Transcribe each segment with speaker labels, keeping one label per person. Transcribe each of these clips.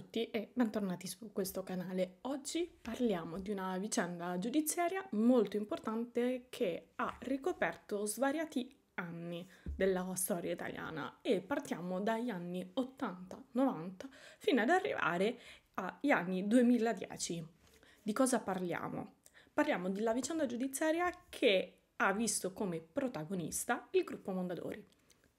Speaker 1: tutti e bentornati su questo canale. Oggi parliamo di una vicenda giudiziaria molto importante che ha ricoperto svariati anni della storia italiana e partiamo dagli anni 80-90 fino ad arrivare agli anni 2010. Di cosa parliamo? Parliamo della vicenda giudiziaria che ha visto come protagonista il gruppo Mondadori.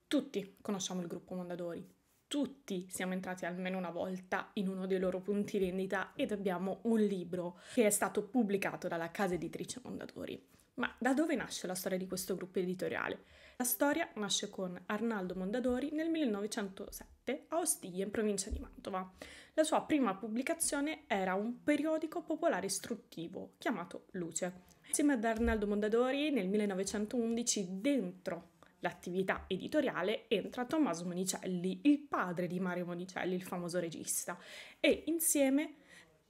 Speaker 1: Tutti conosciamo il gruppo Mondadori, tutti siamo entrati almeno una volta in uno dei loro punti vendita ed abbiamo un libro che è stato pubblicato dalla casa editrice Mondadori. Ma da dove nasce la storia di questo gruppo editoriale? La storia nasce con Arnaldo Mondadori nel 1907 a Ostiglia, in provincia di Mantova. La sua prima pubblicazione era un periodico popolare istruttivo chiamato Luce. Insieme ad Arnaldo Mondadori nel 1911 dentro l'attività editoriale entra Tommaso Monicelli, il padre di Mario Monicelli, il famoso regista, e insieme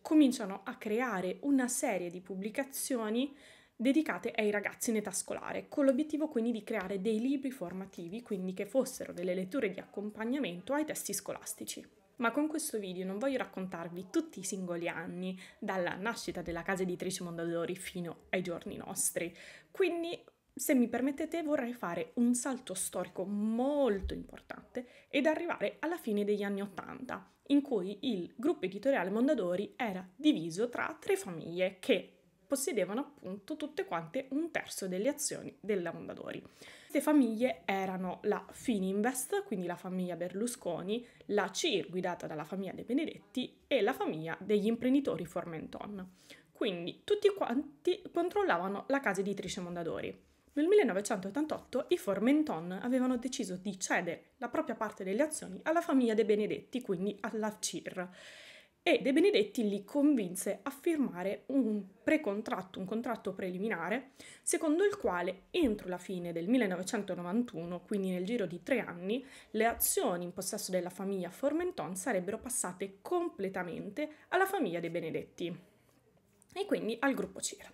Speaker 1: cominciano a creare una serie di pubblicazioni dedicate ai ragazzi in età scolare, con l'obiettivo quindi di creare dei libri formativi, quindi che fossero delle letture di accompagnamento ai testi scolastici. Ma con questo video non voglio raccontarvi tutti i singoli anni, dalla nascita della casa editrice Mondadori fino ai giorni nostri, quindi se mi permettete, vorrei fare un salto storico molto importante ed arrivare alla fine degli anni Ottanta, in cui il gruppo editoriale Mondadori era diviso tra tre famiglie che possedevano appunto tutte quante un terzo delle azioni della Mondadori. Queste famiglie erano la Fininvest, quindi la famiglia Berlusconi, la CIR guidata dalla famiglia De Benedetti e la famiglia degli imprenditori Formenton. Quindi tutti quanti controllavano la casa editrice Mondadori. Nel 1988 i Formenton avevano deciso di cedere la propria parte delle azioni alla famiglia De Benedetti, quindi alla CIR, e De Benedetti li convinse a firmare un precontratto, un contratto preliminare, secondo il quale entro la fine del 1991, quindi nel giro di tre anni, le azioni in possesso della famiglia Formenton sarebbero passate completamente alla famiglia De Benedetti e quindi al gruppo CIR.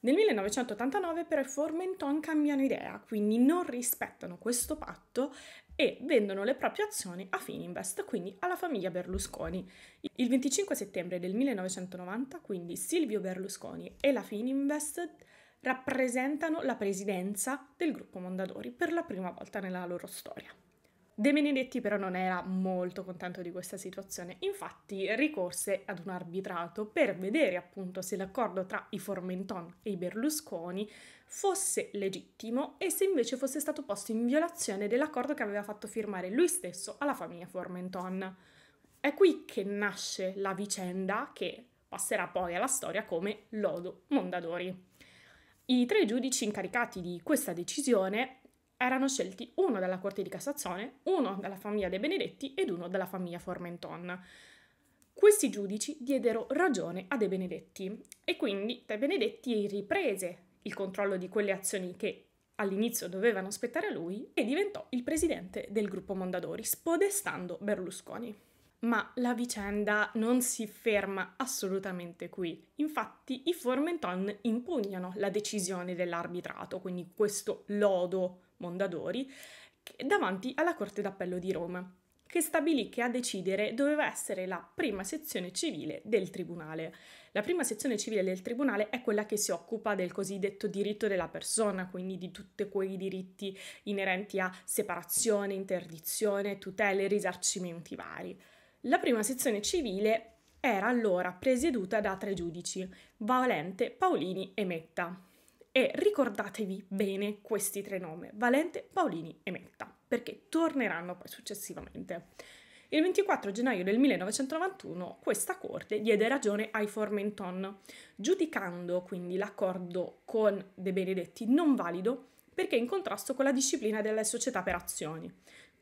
Speaker 1: Nel 1989 però i Formenton cambiano idea, quindi non rispettano questo patto e vendono le proprie azioni a Fininvest, quindi alla famiglia Berlusconi. Il 25 settembre del 1990, quindi Silvio Berlusconi e la Fininvest rappresentano la presidenza del gruppo Mondadori per la prima volta nella loro storia. De Benedetti però non era molto contento di questa situazione, infatti ricorse ad un arbitrato per vedere appunto se l'accordo tra i Formenton e i Berlusconi fosse legittimo e se invece fosse stato posto in violazione dell'accordo che aveva fatto firmare lui stesso alla famiglia Formenton. È qui che nasce la vicenda che passerà poi alla storia come Lodo Mondadori. I tre giudici incaricati di questa decisione erano scelti uno dalla Corte di Cassazione, uno dalla famiglia De Benedetti ed uno dalla famiglia Formenton. Questi giudici diedero ragione a De Benedetti e quindi De Benedetti riprese il controllo di quelle azioni che all'inizio dovevano spettare a lui e diventò il presidente del gruppo Mondadori, spodestando Berlusconi. Ma la vicenda non si ferma assolutamente qui. Infatti i Formenton impugnano la decisione dell'arbitrato, quindi questo lodo Mondadori, davanti alla Corte d'Appello di Roma, che stabilì che a decidere doveva essere la prima sezione civile del Tribunale. La prima sezione civile del Tribunale è quella che si occupa del cosiddetto diritto della persona, quindi di tutti quei diritti inerenti a separazione, interdizione, tutele, risarcimenti vari. La prima sezione civile era allora presieduta da tre giudici, Valente, Paolini e Metta. E ricordatevi bene questi tre nomi, Valente, Paolini e Metta, perché torneranno poi successivamente. Il 24 gennaio del 1991 questa corte diede ragione ai Formenton, giudicando quindi l'accordo con De Benedetti non valido perché in contrasto con la disciplina delle società per azioni,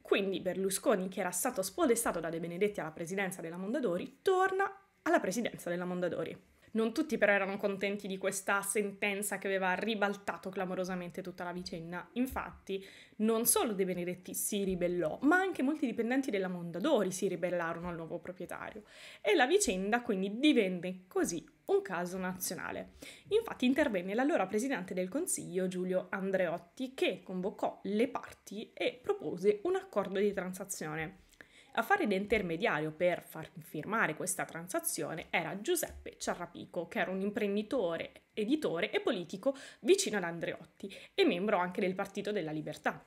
Speaker 1: quindi Berlusconi, che era stato spodestato da De Benedetti alla presidenza della Mondadori, torna alla presidenza della Mondadori. Non tutti però erano contenti di questa sentenza che aveva ribaltato clamorosamente tutta la vicenda. Infatti, non solo De Benedetti si ribellò, ma anche molti dipendenti della Mondadori si ribellarono al nuovo proprietario. E la vicenda quindi divenne così un caso nazionale. Infatti intervenne l'allora presidente del Consiglio Giulio Andreotti che convocò le parti e propose un accordo di transazione. A fare da intermediario per far firmare questa transazione era Giuseppe Ciarrapico, che era un imprenditore, editore e politico vicino ad Andreotti e membro anche del Partito della Libertà.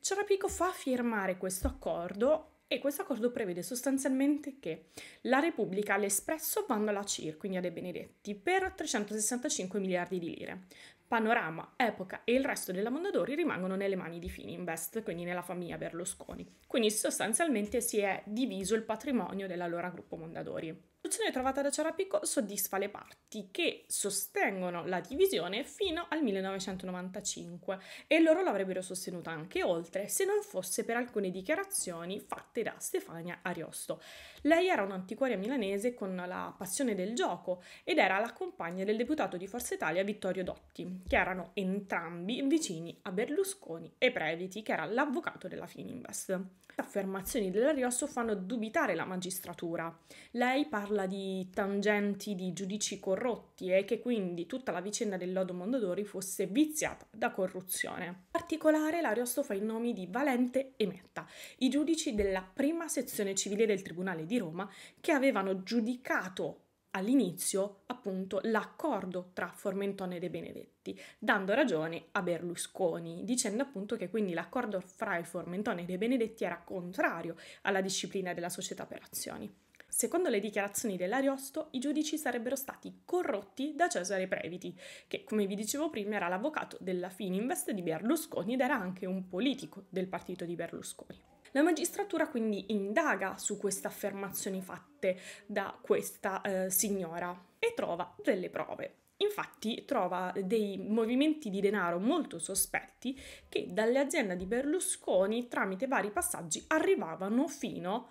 Speaker 1: Ciarapico fa firmare questo accordo e questo accordo prevede sostanzialmente che la Repubblica l'espresso vanno alla CIR, quindi a De Benedetti, per 365 miliardi di lire. Panorama, Epoca e il resto della Mondadori rimangono nelle mani di Fininvest, quindi nella famiglia Berlusconi. Quindi sostanzialmente si è diviso il patrimonio dell'allora gruppo Mondadori. La soluzione trovata da Ciarapicco soddisfa le parti che sostengono la divisione fino al 1995 e loro l'avrebbero sostenuta anche oltre se non fosse per alcune dichiarazioni fatte da Stefania Ariosto. Lei era un'antiquaria milanese con la passione del gioco ed era la compagna del deputato di Forza Italia Vittorio Dotti, che erano entrambi vicini a Berlusconi e Previti, che era l'avvocato della Fininvest affermazioni dell'Ariosto fanno dubitare la magistratura. Lei parla di tangenti di giudici corrotti e che quindi tutta la vicenda del lodo Mondadori fosse viziata da corruzione. In particolare l'Ariosto fa i nomi di Valente e Metta, i giudici della prima sezione civile del Tribunale di Roma che avevano giudicato all'inizio appunto l'accordo tra Formentone e De Benedetti, dando ragione a Berlusconi, dicendo appunto che quindi l'accordo fra il Formentone e De Benedetti era contrario alla disciplina della società per azioni. Secondo le dichiarazioni dell'Ariosto, i giudici sarebbero stati corrotti da Cesare Previti, che come vi dicevo prima era l'avvocato della Fininvest di Berlusconi ed era anche un politico del partito di Berlusconi. La magistratura quindi indaga su queste affermazioni fatte da questa eh, signora e trova delle prove. Infatti trova dei movimenti di denaro molto sospetti che dalle aziende di Berlusconi tramite vari passaggi arrivavano fino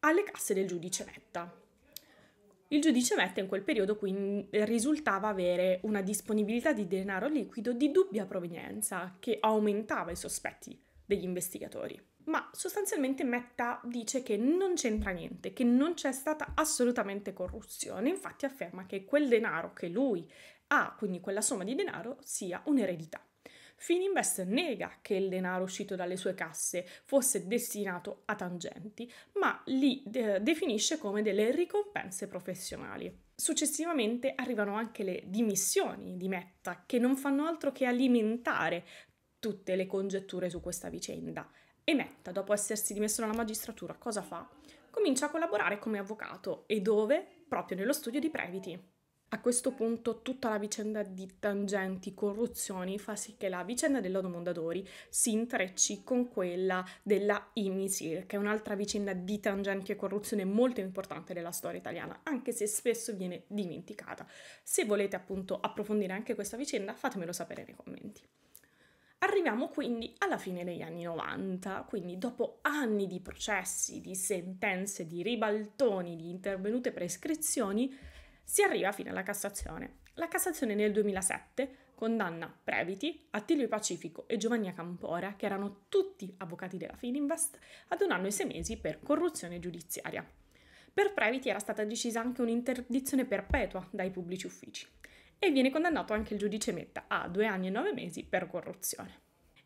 Speaker 1: alle casse del giudice Metta. Il giudice Metta in quel periodo quindi risultava avere una disponibilità di denaro liquido di dubbia provenienza che aumentava i sospetti degli investigatori ma sostanzialmente Metta dice che non c'entra niente, che non c'è stata assolutamente corruzione, infatti afferma che quel denaro che lui ha, quindi quella somma di denaro, sia un'eredità. Fininvest nega che il denaro uscito dalle sue casse fosse destinato a tangenti, ma li de- eh, definisce come delle ricompense professionali. Successivamente arrivano anche le dimissioni di Metta, che non fanno altro che alimentare tutte le congetture su questa vicenda. Emetta, dopo essersi dimesso dalla magistratura, cosa fa? Comincia a collaborare come avvocato e dove? Proprio nello studio di Previti. A questo punto tutta la vicenda di tangenti, corruzioni fa sì che la vicenda dell'Odo Mondadori si intrecci con quella della Imisil, che è un'altra vicenda di tangenti e corruzione molto importante della storia italiana, anche se spesso viene dimenticata. Se volete appunto approfondire anche questa vicenda, fatemelo sapere nei commenti. Arriviamo quindi alla fine degli anni 90, quindi dopo anni di processi, di sentenze, di ribaltoni, di intervenute prescrizioni, si arriva fino alla Cassazione. La Cassazione nel 2007 condanna Previti, Attilio Pacifico e Giovanni Campora, che erano tutti avvocati della Fininvest, ad un anno e sei mesi per corruzione giudiziaria. Per Previti era stata decisa anche un'interdizione perpetua dai pubblici uffici e viene condannato anche il giudice Metta a due anni e nove mesi per corruzione.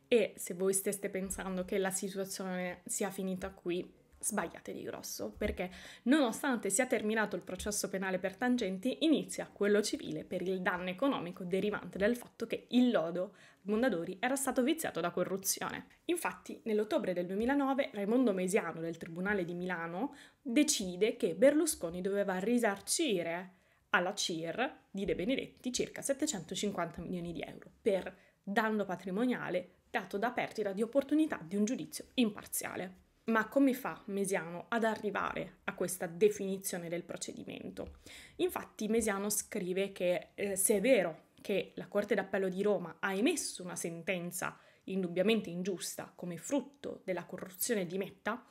Speaker 1: E se voi steste pensando che la situazione sia finita qui, sbagliate di grosso, perché nonostante sia terminato il processo penale per tangenti, inizia quello civile per il danno economico derivante dal fatto che il lodo Mondadori era stato viziato da corruzione. Infatti, nell'ottobre del 2009, Raimondo Mesiano del Tribunale di Milano decide che Berlusconi doveva risarcire alla CIR di De Benedetti circa 750 milioni di euro per danno patrimoniale dato da perdita di opportunità di un giudizio imparziale. Ma come fa Mesiano ad arrivare a questa definizione del procedimento? Infatti Mesiano scrive che eh, se è vero che la Corte d'Appello di Roma ha emesso una sentenza indubbiamente ingiusta come frutto della corruzione di Metta,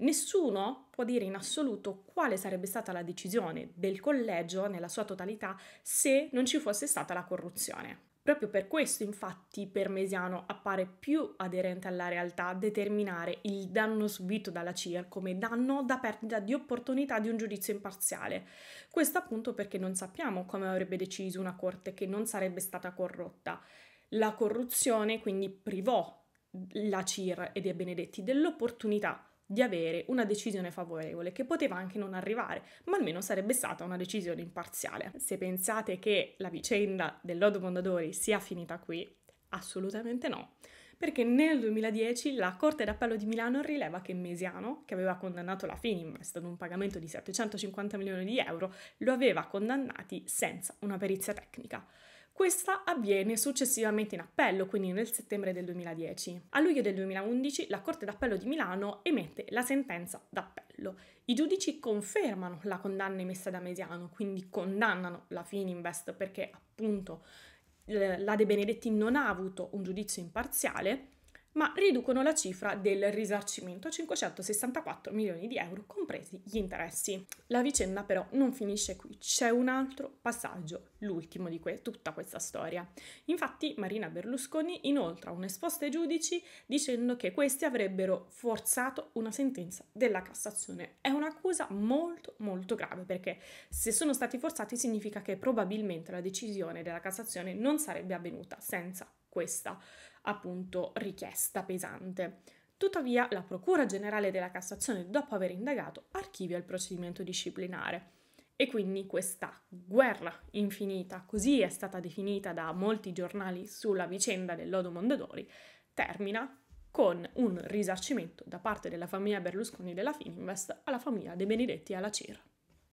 Speaker 1: Nessuno può dire in assoluto quale sarebbe stata la decisione del collegio nella sua totalità se non ci fosse stata la corruzione. Proprio per questo, infatti, per Mesiano appare più aderente alla realtà determinare il danno subito dalla CIA come danno da perdita di opportunità di un giudizio imparziale. Questo appunto perché non sappiamo come avrebbe deciso una corte che non sarebbe stata corrotta. La corruzione quindi privò la CIR e dei Benedetti dell'opportunità di avere una decisione favorevole che poteva anche non arrivare, ma almeno sarebbe stata una decisione imparziale. Se pensate che la vicenda dell'Odo Mondadori sia finita qui, assolutamente no. Perché nel 2010 la Corte d'Appello di Milano rileva che Mesiano, che aveva condannato la Fininvest ad un pagamento di 750 milioni di euro, lo aveva condannati senza una perizia tecnica. Questa avviene successivamente in appello, quindi nel settembre del 2010. A luglio del 2011 la Corte d'Appello di Milano emette la sentenza d'appello. I giudici confermano la condanna emessa da Mesiano, quindi condannano la Fininvest perché appunto la De Benedetti non ha avuto un giudizio imparziale ma riducono la cifra del risarcimento a 564 milioni di euro, compresi gli interessi. La vicenda però non finisce qui, c'è un altro passaggio, l'ultimo di que- tutta questa storia. Infatti Marina Berlusconi inoltre inoltra un'esposta ai giudici dicendo che questi avrebbero forzato una sentenza della Cassazione. È un'accusa molto molto grave perché se sono stati forzati significa che probabilmente la decisione della Cassazione non sarebbe avvenuta senza questa appunto richiesta pesante. Tuttavia la Procura Generale della Cassazione, dopo aver indagato, archivia il procedimento disciplinare. E quindi questa guerra infinita, così è stata definita da molti giornali sulla vicenda del Lodo Mondadori, termina con un risarcimento da parte della famiglia Berlusconi della Fininvest alla famiglia De Benedetti e alla CIR.